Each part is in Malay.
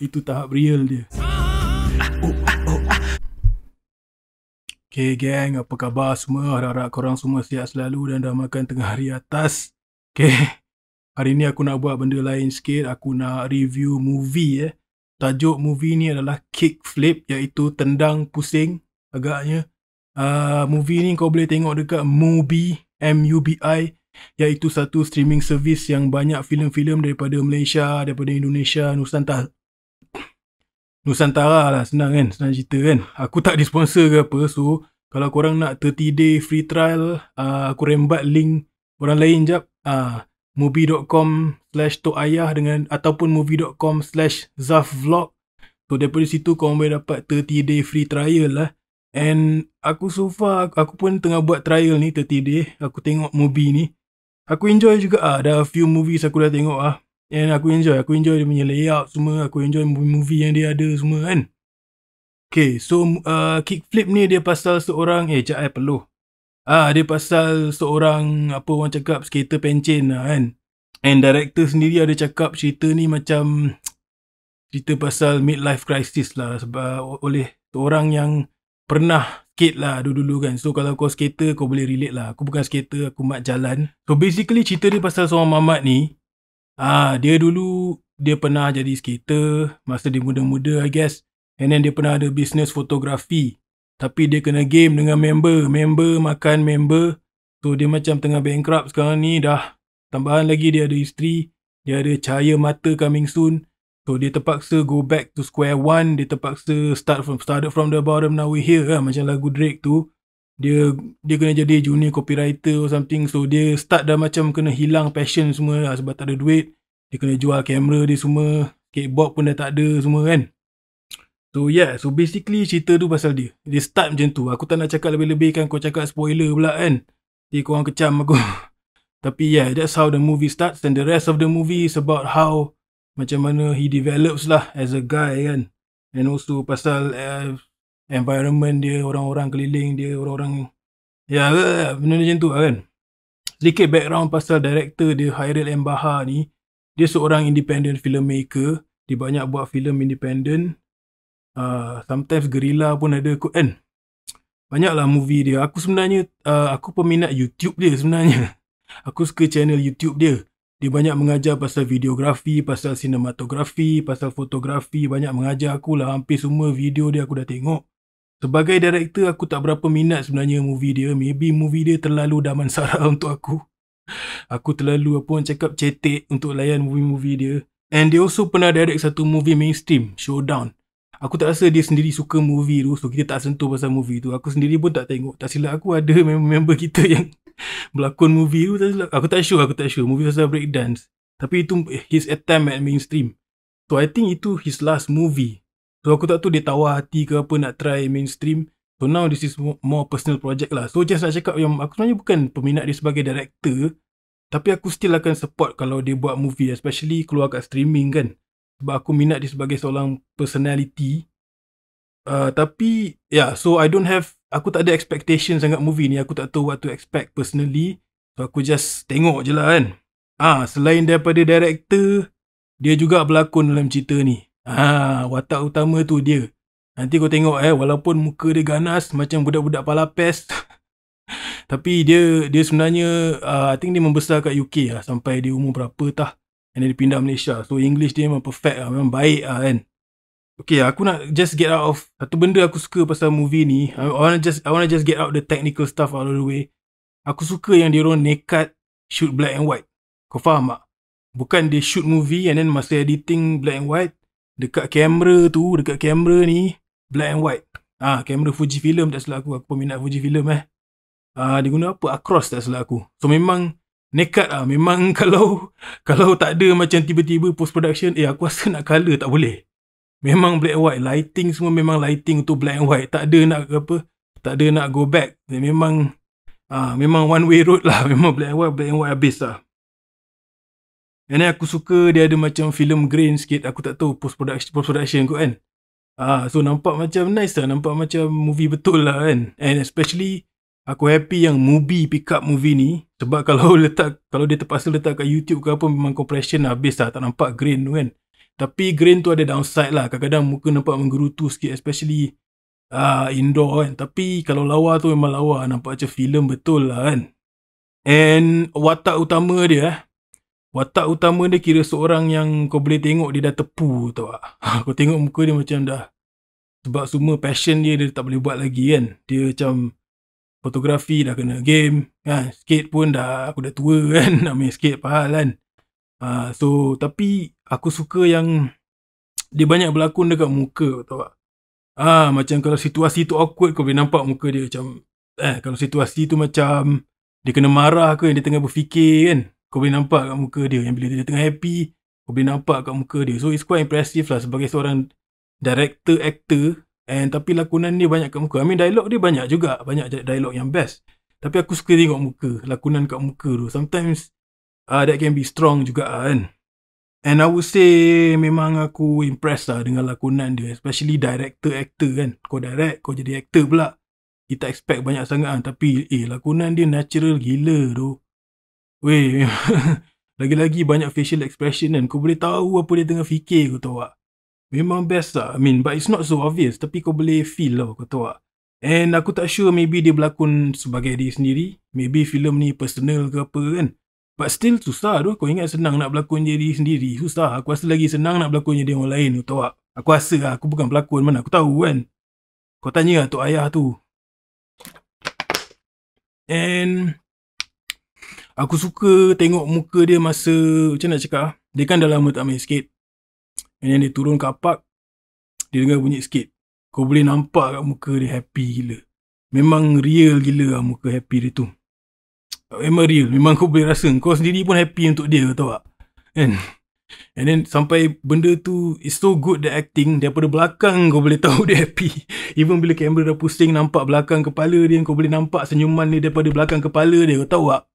Itu tahap real dia Okay gang, apa khabar semua? Harap-harap korang semua sihat selalu dan dah makan tengah hari atas Okay Hari ni aku nak buat benda lain sikit Aku nak review movie eh Tajuk movie ni adalah Kick Flip Iaitu Tendang Pusing Agaknya uh, Movie ni kau boleh tengok dekat Mubi M-U-B-I Iaitu satu streaming service yang banyak filem-filem daripada Malaysia, daripada Indonesia, Nusantara Nusantara lah senang kan Senang cerita kan Aku tak disponsor ke apa So Kalau korang nak 30 day free trial uh, Aku rembat link Orang lain jap uh, Movie.com Slash Tok Ayah Dengan Ataupun movie.com Slash Zaf Vlog So daripada situ Korang boleh dapat 30 day free trial lah And Aku so far Aku pun tengah buat trial ni 30 day Aku tengok movie ni Aku enjoy juga ah. Ada few movies aku dah tengok ah. And aku enjoy. Aku enjoy dia punya layout semua. Aku enjoy movie-movie yang dia ada semua kan. Okay, so uh, Kickflip ni dia pasal seorang... Eh, cakap eh, peluh. Ah, dia pasal seorang, apa orang cakap, skater pencin lah kan. And director sendiri ada cakap cerita ni macam... Cerita pasal midlife crisis lah sebab oleh orang yang pernah skate lah dulu-dulu kan. So kalau kau skater kau boleh relate lah. Aku bukan skater, aku mat jalan. So basically cerita dia pasal seorang mamat ni Ah, dia dulu dia pernah jadi skater masa dia muda-muda I guess. And then dia pernah ada business fotografi. Tapi dia kena game dengan member. Member makan member. So dia macam tengah bankrupt sekarang ni dah. Tambahan lagi dia ada isteri. Dia ada cahaya mata coming soon. So dia terpaksa go back to square one. Dia terpaksa start from started from the bottom now we here. Ha? Macam lagu Drake tu dia dia kena jadi junior copywriter or something so dia start dah macam kena hilang passion semua lah sebab tak ada duit dia kena jual kamera dia semua keyboard pun dah tak ada semua kan so yeah so basically cerita tu pasal dia dia start macam tu aku tak nak cakap lebih-lebih kan kau cakap spoiler pula kan jadi korang kecam aku tapi yeah that's how the movie starts and the rest of the movie is about how macam mana he develops lah as a guy kan and also pasal uh, environment dia, orang-orang keliling dia, orang-orang ya benda macam tu lah kan. Sedikit background pasal director dia Hairil M. Bahar ni, dia seorang independent filmmaker, dia banyak buat filem independent. Uh, sometimes gerila pun ada kot kan. Banyaklah movie dia. Aku sebenarnya uh, aku peminat YouTube dia sebenarnya. Aku suka channel YouTube dia. Dia banyak mengajar pasal videografi, pasal sinematografi, pasal fotografi. Banyak mengajar aku lah. Hampir semua video dia aku dah tengok. Sebagai director aku tak berapa minat sebenarnya movie dia. Maybe movie dia terlalu damansara untuk aku. Aku terlalu apa orang cakap cetek untuk layan movie-movie dia. And dia also pernah direct satu movie mainstream, Showdown. Aku tak rasa dia sendiri suka movie tu. So kita tak sentuh pasal movie tu. Aku sendiri pun tak tengok. Tak silap aku ada member member kita yang berlakon movie tu. Tak silap. Aku tak sure, aku tak sure. Movie pasal breakdance. Tapi itu eh, his attempt at mainstream. So I think itu his last movie. So aku tak tahu dia tawar hati ke apa nak try mainstream. So now this is more personal project lah. So just nak cakap yang aku sebenarnya bukan peminat dia sebagai director. Tapi aku still akan support kalau dia buat movie especially keluar kat streaming kan. Sebab aku minat dia sebagai seorang personality. Uh, tapi yeah, so I don't have, aku tak ada expectation sangat movie ni. Aku tak tahu what to expect personally. So aku just tengok je lah kan. Ah, ha, selain daripada director, dia juga berlakon dalam cerita ni. Ha, watak utama tu dia. Nanti kau tengok eh, walaupun muka dia ganas macam budak-budak palapes. Tapi dia dia sebenarnya, uh, I think dia membesar kat UK lah sampai dia umur berapa tah. And dia pindah Malaysia. So English dia memang perfect lah, memang baik lah kan. Okay, aku nak just get out of satu benda aku suka pasal movie ni. I, want to just I want to just get out the technical stuff all the way. Aku suka yang dia orang nekat shoot black and white. Kau faham tak? Bukan dia shoot movie and then masa editing black and white, dekat kamera tu, dekat kamera ni black and white. Ah, ha, kamera Fuji film tak salah aku, aku peminat Fuji film eh. Ah, ha, guna apa? Across tak salah aku. So memang nekat ah, memang kalau kalau tak ada macam tiba-tiba post production, eh aku rasa nak color tak boleh. Memang black and white, lighting semua memang lighting untuk black and white. Tak ada nak apa? Tak ada nak go back. Memang ah, ha, memang one way road lah, memang black and white, black and white habis lah. Yang ni aku suka dia ada macam film grain sikit. Aku tak tahu post production, post production kot kan. Ah, so nampak macam nice lah. Nampak macam movie betul lah kan. And especially aku happy yang movie pick up movie ni. Sebab kalau letak kalau dia terpaksa letak kat YouTube ke apa memang compression lah, habis lah. Tak nampak grain tu kan. Tapi grain tu ada downside lah. Kadang-kadang muka nampak menggerutu sikit. Especially ah uh, indoor kan. Tapi kalau lawa tu memang lawa. Nampak macam film betul lah kan. And watak utama dia eh. Watak utama dia kira seorang yang kau boleh tengok dia dah tepu tau tak? Kau tengok muka dia macam dah sebab semua passion dia dia tak boleh buat lagi kan. Dia macam fotografi dah kena game kan. Skate pun dah aku dah tua kan nak main skate pahal kan. Uh, so tapi aku suka yang dia banyak berlakon dekat muka tau tak? Ah macam kalau situasi tu awkward kau boleh nampak muka dia macam eh kalau situasi tu macam dia kena marah ke yang dia tengah berfikir kan kau boleh nampak kat muka dia yang bila dia tengah happy kau boleh nampak kat muka dia so it's quite impressive lah sebagai seorang director actor and tapi lakonan dia banyak kat muka I mean dialog dia banyak juga banyak dialog yang best tapi aku suka tengok muka lakonan kat muka tu sometimes uh, that can be strong juga ah, kan and I would say memang aku impressed lah dengan lakonan dia especially director actor kan kau direct kau jadi actor pula kita expect banyak sangat kan. tapi eh lakonan dia natural gila tu Weh, lagi-lagi banyak facial expression kan. Kau boleh tahu apa dia tengah fikir kau tahu tak. Memang best lah. I mean, but it's not so obvious. Tapi kau boleh feel lah kau tahu tak. And aku tak sure maybe dia berlakon sebagai dia sendiri. Maybe filem ni personal ke apa kan. But still susah tu. Kau ingat senang nak berlakon jadi sendiri. Susah. Aku rasa lagi senang nak berlakon jadi orang lain. Kau tahu tak? Aku rasa lah. Aku bukan pelakon mana. Aku tahu kan. Kau tanya lah Tok Ayah tu. And Aku suka tengok muka dia masa Macam nak cakap ah, Dia kan dah lama tak main skate And then dia turun kat park Dia dengar bunyi skate Kau boleh nampak kat muka dia happy gila Memang real gila lah muka happy dia tu Memang real Memang kau boleh rasa Kau sendiri pun happy untuk dia tau tak And And then sampai benda tu is so good the acting Daripada belakang kau boleh tahu dia happy Even bila kamera dah pusing Nampak belakang kepala dia Kau boleh nampak senyuman dia Daripada belakang kepala dia Kau tahu tak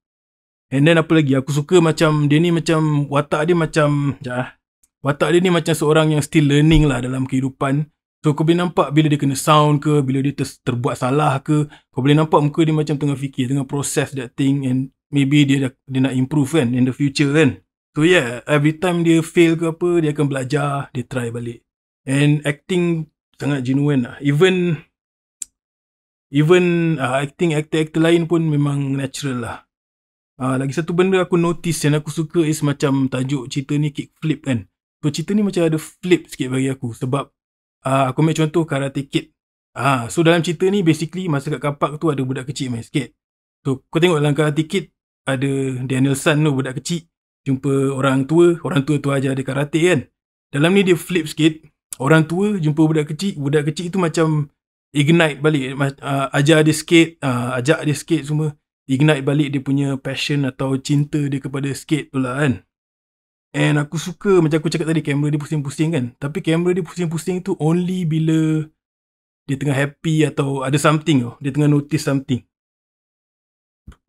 And then apa lagi Aku suka macam Dia ni macam Watak dia macam jah. Watak dia ni macam seorang yang still learning lah Dalam kehidupan So kau boleh nampak Bila dia kena sound ke Bila dia ter- terbuat salah ke Kau boleh nampak muka dia macam tengah fikir Tengah process that thing And maybe dia, dah, dia nak improve kan In the future kan So yeah Every time dia fail ke apa Dia akan belajar Dia try balik And acting sangat genuine lah. Even even uh, acting actor-actor lain pun memang natural lah. Ah uh, lagi satu benda aku notice yang aku suka is macam tajuk cerita ni kick flip kan. So cerita ni macam ada flip sikit bagi aku sebab uh, aku ambil contoh karate kid. uh, so dalam cerita ni basically masa kat kapak tu ada budak kecil main sikit. So kau tengok dalam karate kid ada Daniel San tu budak kecil jumpa orang tua, orang tua tu ajar dia karate kan. Dalam ni dia flip sikit. Orang tua jumpa budak kecil, budak kecil tu macam ignite balik uh, ajar dia sikit, uh, ajak dia sikit semua ignite balik dia punya passion atau cinta dia kepada skate tu lah kan. And aku suka macam aku cakap tadi kamera dia pusing-pusing kan. Tapi kamera dia pusing-pusing tu only bila dia tengah happy atau ada something tu. Dia tengah notice something.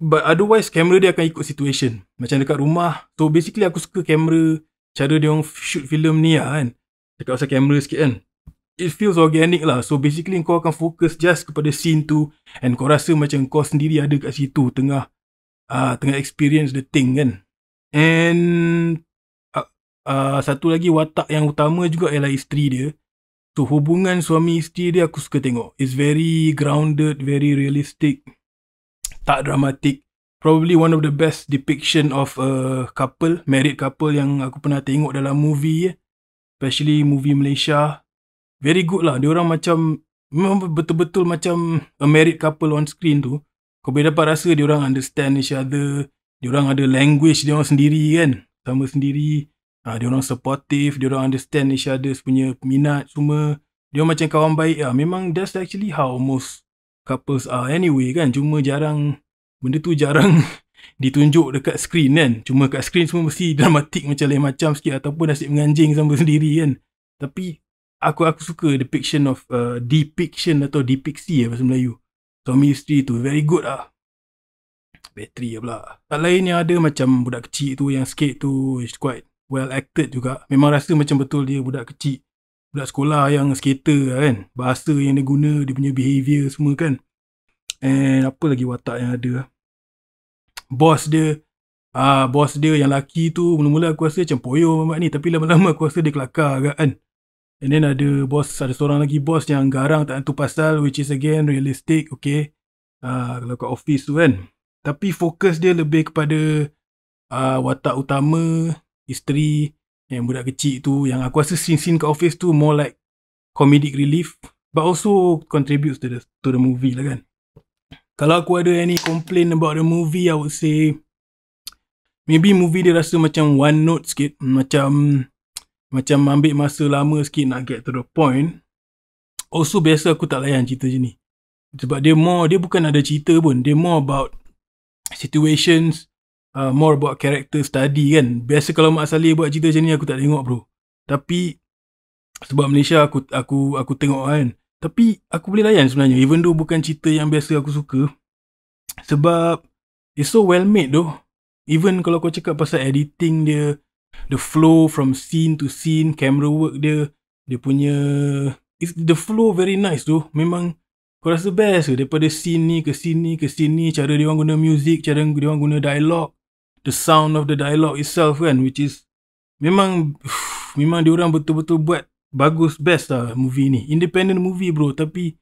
But otherwise kamera dia akan ikut situation. Macam dekat rumah. So basically aku suka kamera cara dia orang shoot film ni lah kan. Dekat pasal kamera sikit kan it feels organic lah. So basically kau akan fokus just kepada scene tu and kau rasa macam kau sendiri ada kat situ tengah uh, tengah experience the thing kan. And uh, uh, satu lagi watak yang utama juga ialah isteri dia. So hubungan suami isteri dia aku suka tengok. It's very grounded, very realistic. Tak dramatik. Probably one of the best depiction of a couple, married couple yang aku pernah tengok dalam movie. Especially movie Malaysia very good lah. Dia orang macam memang betul-betul macam a married couple on screen tu. Kau boleh dapat rasa dia orang understand each other. Dia orang ada language dia orang sendiri kan. Sama sendiri. Ha, dia orang supportive, dia orang understand each other punya minat semua. Dia orang macam kawan baik lah. Memang that's actually how most couples are anyway kan. Cuma jarang, benda tu jarang ditunjuk dekat screen kan. Cuma kat screen semua mesti dramatik macam lain macam sikit ataupun nasib menganjing sama sendiri kan. Tapi aku aku suka depiction of uh, depiction atau depiksi ya eh, bahasa Melayu. Suami isteri tu very good lah, Bateri ya pula. Tak lain yang ada macam budak kecil tu yang skate tu is quite well acted juga. Memang rasa macam betul dia budak kecil. Budak sekolah yang skater lah kan. Bahasa yang dia guna, dia punya behaviour semua kan. And apa lagi watak yang ada? Bos dia ah uh, bos dia yang laki tu mula-mula aku rasa macam poyo mamak ni tapi lama-lama aku rasa dia kelakar agak kan. And then ada bos ada seorang lagi bos yang garang tak tentu pasal which is again realistic, okay. Uh, kalau kat office tu kan. Tapi fokus dia lebih kepada uh, watak utama, isteri yang budak kecil tu yang aku rasa scene-scene kat office tu more like comedic relief but also contributes to the, to the movie lah kan. Kalau aku ada any complain about the movie, I would say maybe movie dia rasa macam one note sikit. Macam macam ambil masa lama sikit nak get to the point also biasa aku tak layan cerita je ni sebab dia more dia bukan ada cerita pun dia more about situations uh, more about character study kan biasa kalau Mak Saleh buat cerita macam ni aku tak tengok bro tapi sebab Malaysia aku aku aku tengok kan tapi aku boleh layan sebenarnya even though bukan cerita yang biasa aku suka sebab it's so well made doh even kalau kau cakap pasal editing dia the flow from scene to scene, camera work dia, dia punya it's the flow very nice tu. Memang kau rasa best ke daripada scene ni ke scene ni ke scene ni cara dia orang guna music, cara dia orang guna dialogue, the sound of the dialogue itself kan which is memang uff, memang dia orang betul-betul buat bagus best lah movie ni. Independent movie bro tapi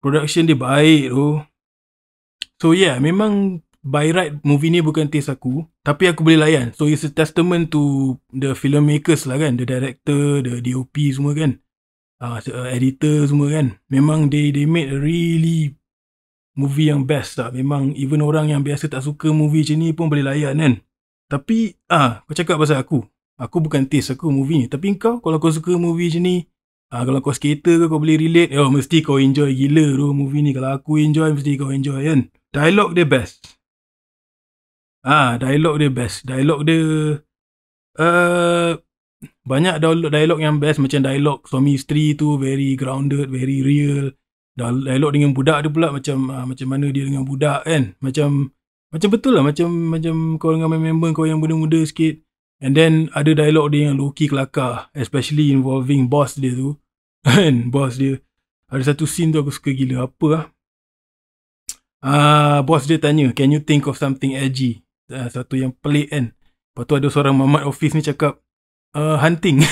production dia baik tu. So yeah, memang by right movie ni bukan taste aku tapi aku boleh layan so it's a testament to the filmmakers lah kan the director the DOP semua kan ah, uh, editor semua kan memang they they made a really movie yang best lah memang even orang yang biasa tak suka movie macam ni pun boleh layan kan tapi ah uh, kau cakap pasal aku aku bukan taste aku movie ni tapi kau kalau kau suka movie macam ni Ha, kalau kau skater ke kau boleh relate, Oh mesti kau enjoy gila tu movie ni. Kalau aku enjoy, mesti kau enjoy kan. Dialog dia best. Ah, ha, dialog dia best. Dialog dia uh, banyak dialog dialog yang best macam dialog suami isteri tu very grounded, very real. Dialog dengan budak tu pula macam uh, macam mana dia dengan budak kan? Macam macam betul lah macam macam kau dengan member kau yang muda-muda sikit. And then ada dialog dia yang low-key kelakar, especially involving boss dia tu. Kan? boss dia ada satu scene tu aku suka gila. Apa Ah, Uh, boss dia tanya, can you think of something edgy? uh, satu yang pelik kan. Lepas tu ada seorang mamat office ni cakap, uh, hunting.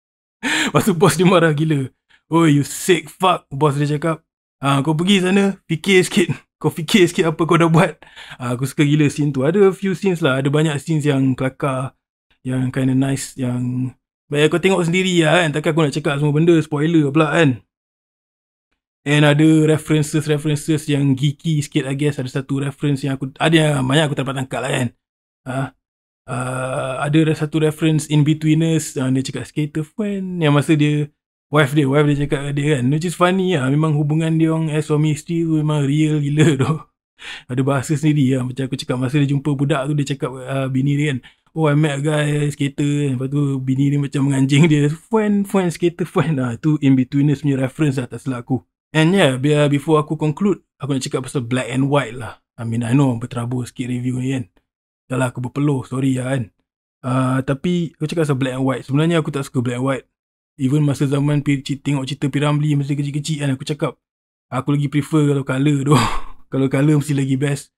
Lepas tu bos dia marah gila. Oh you sick fuck. Bos dia cakap, ah uh, kau pergi sana, fikir sikit. Kau fikir sikit apa kau dah buat. Uh, aku suka gila scene tu. Ada few scenes lah. Ada banyak scenes yang kelakar, yang kind of nice, yang... Baik, kau tengok sendiri lah kan. Takkan aku nak cakap semua benda, spoiler pula kan. And ada references-references yang geeky sikit I guess Ada satu reference yang aku Ada yang banyak aku tak dapat tangkap lah kan uh, uh, Ada satu reference in between us uh, ha, Dia cakap skater friend Yang masa dia Wife dia Wife dia cakap dia kan Which is funny lah Memang hubungan dia orang as suami isteri tu Memang real gila tu Ada bahasa sendiri lah Macam aku cakap Masa dia jumpa budak tu Dia cakap uh, bini dia kan Oh I met a guy skater Lepas tu bini dia macam menganjing dia Friend, friend, skater, friend lah Tu in between us punya reference lah Tak salah aku And yeah, be, before aku conclude, aku nak cakap pasal black and white lah. I mean, I know berterabur sikit review ni kan. Dah lah, aku berpeluh. Sorry lah kan. Uh, tapi, aku cakap pasal black and white. Sebenarnya, aku tak suka black and white. Even masa zaman tengok cerita Piramli masa kecil-kecil kan, aku cakap aku lagi prefer kalau colour tu. kalau colour mesti lagi best.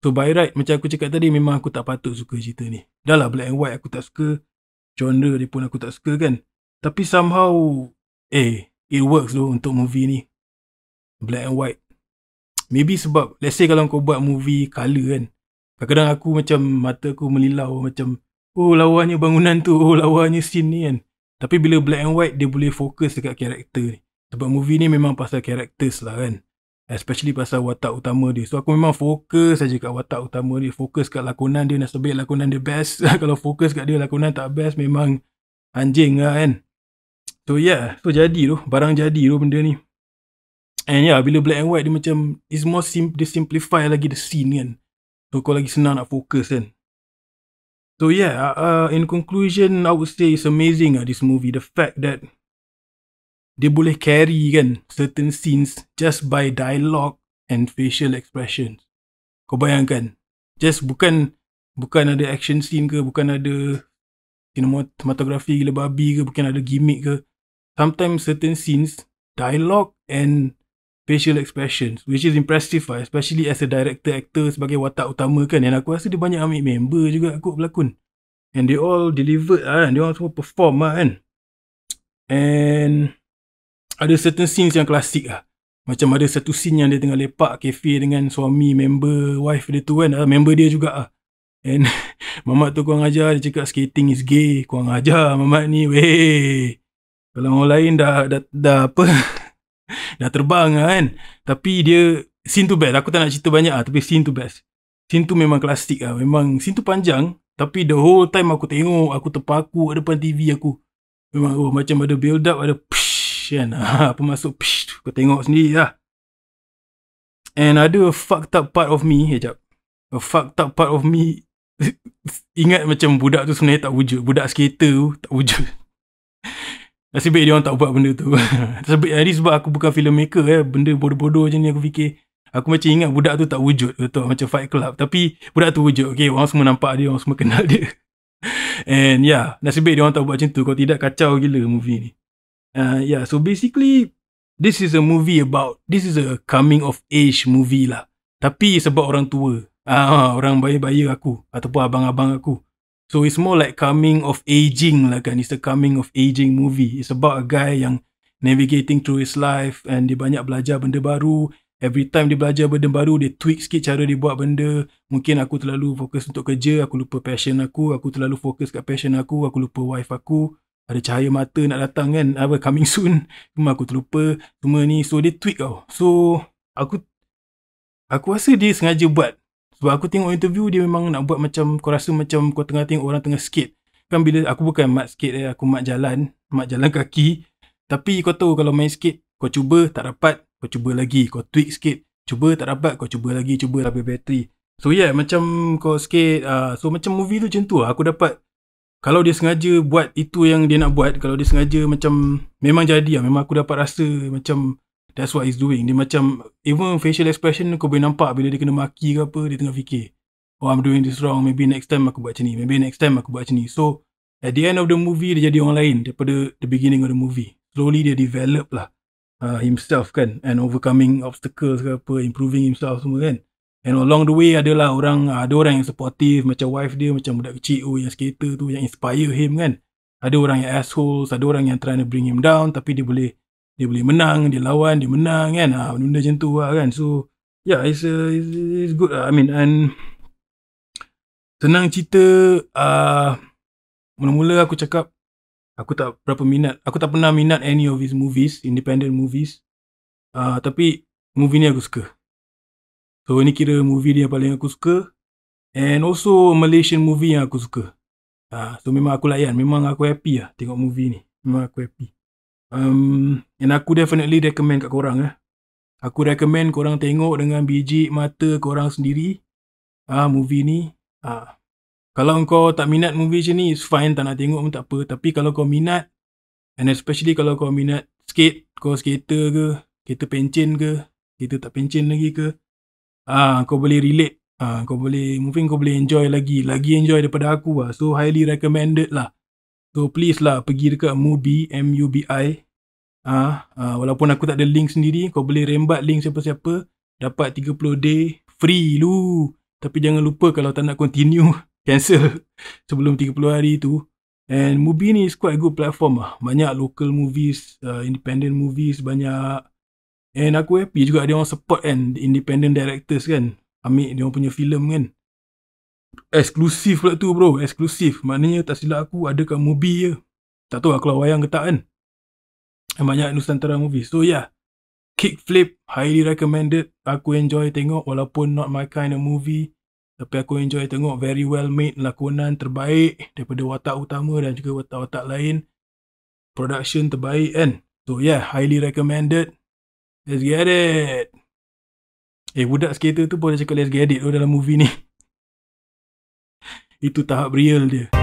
So by right, macam aku cakap tadi, memang aku tak patut suka cerita ni. Dah lah black and white aku tak suka. Genre dia pun aku tak suka kan. Tapi somehow, eh, it works tu untuk movie ni black and white. Maybe sebab, let's say kalau kau buat movie colour kan. Kadang-kadang aku macam mata aku melilau macam, oh lawanya bangunan tu, oh lawanya scene ni kan. Tapi bila black and white, dia boleh fokus dekat karakter ni. Sebab movie ni memang pasal karakter lah kan. Especially pasal watak utama dia. So aku memang fokus saja kat watak utama dia. Fokus kat lakonan dia. Nasibik lakonan dia best. kalau fokus kat dia lakonan tak best memang anjing lah kan. So yeah. So jadi tu. Barang jadi tu benda ni. And yeah, bila black and white dia macam is more sim dia simplify lagi the scene kan. So kau lagi senang nak fokus kan. So yeah, uh, uh, in conclusion, I would say it's amazing ah uh, this movie. The fact that dia boleh carry kan certain scenes just by dialogue and facial expressions. Kau bayangkan, just bukan bukan ada action scene ke, bukan ada cinematography gila babi ke, bukan ada gimmick ke. Sometimes certain scenes, dialogue and facial expressions which is impressive lah especially as a director actor sebagai watak utama kan Dan aku rasa dia banyak ambil member juga kot berlakon and they all delivered lah kan dia orang semua perform lah kan and ada certain scenes yang klasik lah macam ada satu scene yang dia tengah lepak cafe dengan suami member wife dia tu kan ah, member dia juga lah and mamat tu kurang ajar dia cakap skating is gay kurang ajar mamat ni weh kalau orang lain dah dah, dah apa Dah terbang lah kan Tapi dia Scene tu best Aku tak nak cerita banyak lah Tapi scene tu best Scene tu memang klasik lah Memang scene tu panjang Tapi the whole time aku tengok Aku terpaku kat depan TV aku Memang oh, macam ada build up Ada psh kan ah, Apa masuk psh tu Aku tengok sendiri lah And ada a fucked up part of me Sekejap eh, A fucked up part of me Ingat macam budak tu sebenarnya tak wujud Budak skater tu tak wujud Nasib baik dia orang tak buat benda tu. Sebab hari sebab aku bukan filmmaker eh, benda bodoh-bodoh je ni aku fikir. Aku macam ingat budak tu tak wujud ke macam Fight Club. Tapi budak tu wujud. Okay, orang semua nampak dia, orang semua kenal dia. And yeah, nasib baik dia orang tak buat macam tu. Kau tidak kacau gila movie ni. Uh, yeah, so basically this is a movie about, this is a coming of age movie lah. Tapi sebab orang tua. Ah, uh, orang bayi-bayi aku ataupun abang-abang aku. So it's more like coming of aging lah kan. It's a coming of aging movie. It's about a guy yang navigating through his life and dia banyak belajar benda baru. Every time dia belajar benda baru, dia tweak sikit cara dia buat benda. Mungkin aku terlalu fokus untuk kerja, aku lupa passion aku. Aku terlalu fokus kat passion aku, aku lupa wife aku. Ada cahaya mata nak datang kan, apa coming soon. Cuma aku terlupa semua ni. So dia tweak tau. So aku aku rasa dia sengaja buat sebab aku tengok interview dia memang nak buat macam kau rasa macam kau tengah tengok orang tengah skate. Kan bila aku bukan mat skate eh, aku mat jalan, mat jalan kaki. Tapi kau tahu kalau main skate, kau cuba tak dapat, kau cuba lagi, kau tweak sikit. Cuba tak dapat, kau cuba lagi, cuba lebih bateri. So yeah, macam kau skate, uh, so macam movie tu macam tu lah. Aku dapat, kalau dia sengaja buat itu yang dia nak buat, kalau dia sengaja macam, memang jadi lah. Memang aku dapat rasa macam, That's what he's doing. Dia macam, even facial expression kau boleh nampak bila dia kena maki ke apa, dia tengah fikir. Oh, I'm doing this wrong. Maybe next time aku buat macam ni. Maybe next time aku buat macam ni. So, at the end of the movie, dia jadi orang lain daripada the beginning of the movie. Slowly, dia develop lah uh, himself kan. And overcoming obstacles ke apa, improving himself semua kan. And along the way, adalah orang, uh, ada orang yang supportive, macam wife dia, macam budak kecil, oh, yang skater tu, yang inspire him kan. Ada orang yang assholes, ada orang yang trying to bring him down, tapi dia boleh dia boleh menang, dia lawan, dia menang kan. Ha, ah, benda macam tu lah kan. So, yeah, it's, a, it's, it's good lah. I mean, and senang cerita, uh, mula-mula aku cakap, aku tak berapa minat. Aku tak pernah minat any of his movies, independent movies. Uh, tapi, movie ni aku suka. So, ini kira movie dia yang paling aku suka. And also, Malaysian movie yang aku suka. Uh, so, memang aku layan. Memang aku happy lah tengok movie ni. Memang aku happy. Um, and aku definitely recommend kat korang eh. Aku recommend korang tengok dengan biji mata korang sendiri ah uh, movie ni. Ah. Uh, kalau kau tak minat movie je ni, it's fine tak nak tengok pun tak apa. Tapi kalau kau minat and especially kalau kau minat skate, kau skater ke, kereta pencen ke, kereta tak pencen lagi ke, ah uh, kau boleh relate. Ah uh, kau boleh mungkin kau boleh enjoy lagi, lagi enjoy daripada aku lah. So highly recommended lah. So please lah pergi dekat Mubi, M-U-B-I. Ah, ha, ha, walaupun aku tak ada link sendiri, kau boleh rembat link siapa-siapa. Dapat 30 day free lu. Tapi jangan lupa kalau tak nak continue, cancel sebelum 30 hari tu. And Mubi ni is quite good platform lah. Banyak local movies, uh, independent movies, banyak. And aku happy juga dia orang support kan, independent directors kan. Ambil dia orang punya filem kan. Eksklusif pula tu bro Eksklusif Maknanya tak silap aku Ada kat movie je Tak tahu lah kalau wayang ke tak kan banyak Nusantara movie So yeah Kickflip Highly recommended Aku enjoy tengok Walaupun not my kind of movie Tapi aku enjoy tengok Very well made Lakonan terbaik Daripada watak utama Dan juga watak-watak lain Production terbaik kan So yeah Highly recommended Let's get it Eh budak skater tu pun dah cakap Let's get it tu dalam movie ni Itu tahap real dia.